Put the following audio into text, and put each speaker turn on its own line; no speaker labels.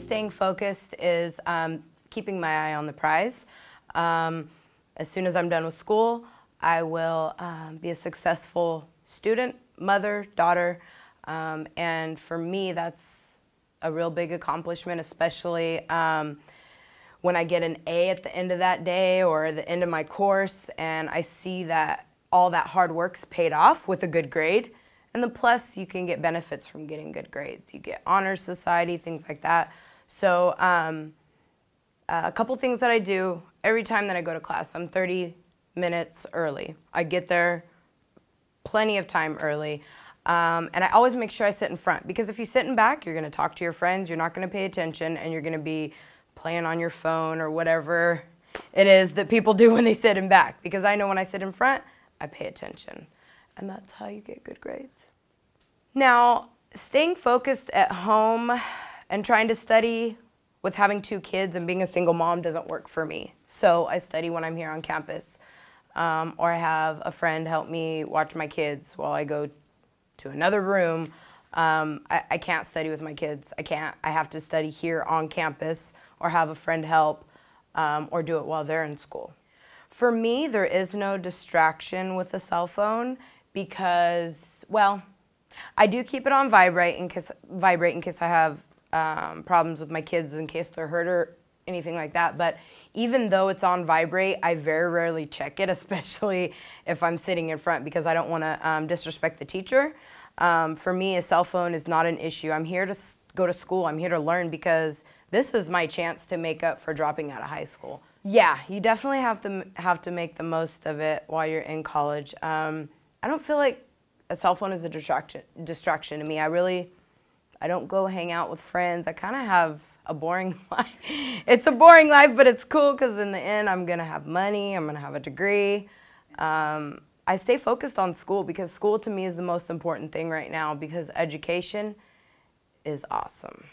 staying focused is um, keeping my eye on the prize. Um, as soon as I'm done with school, I will um, be a successful student, mother, daughter, um, and for me, that's a real big accomplishment, especially um, when I get an A at the end of that day or the end of my course, and I see that all that hard work's paid off with a good grade. And the plus, you can get benefits from getting good grades. You get honor society, things like that. So um, uh, a couple things that I do every time that I go to class, I'm 30 minutes early. I get there plenty of time early. Um, and I always make sure I sit in front because if you sit in back, you're going to talk to your friends, you're not going to pay attention, and you're going to be playing on your phone or whatever it is that people do when they sit in back. Because I know when I sit in front, I pay attention. And that's how you get good grades. Now, staying focused at home and trying to study with having two kids and being a single mom doesn't work for me. So I study when I'm here on campus. Um, or I have a friend help me watch my kids while I go to another room. Um, I, I, can't study with my kids. I can't. I have to study here on campus or have a friend help um, or do it while they're in school. For me, there is no distraction with a cell phone because, well, I do keep it on vibrate in case, vibrate in case I have um, problems with my kids in case they're hurt or anything like that. But even though it's on vibrate, I very rarely check it, especially if I'm sitting in front because I don't want to um, disrespect the teacher. Um, for me, a cell phone is not an issue. I'm here to go to school. I'm here to learn because this is my chance to make up for dropping out of high school. Yeah, you definitely have to have to make the most of it while you're in college. Um, I don't feel like a cell phone is a distraction distraction to me. I really I don't go hang out with friends. I kind of have a boring life. it's a boring life, but it's cool because in the end, I'm going to have money, I'm going to have a degree. Um, I stay focused on school because school to me is the most important thing right now because education is awesome.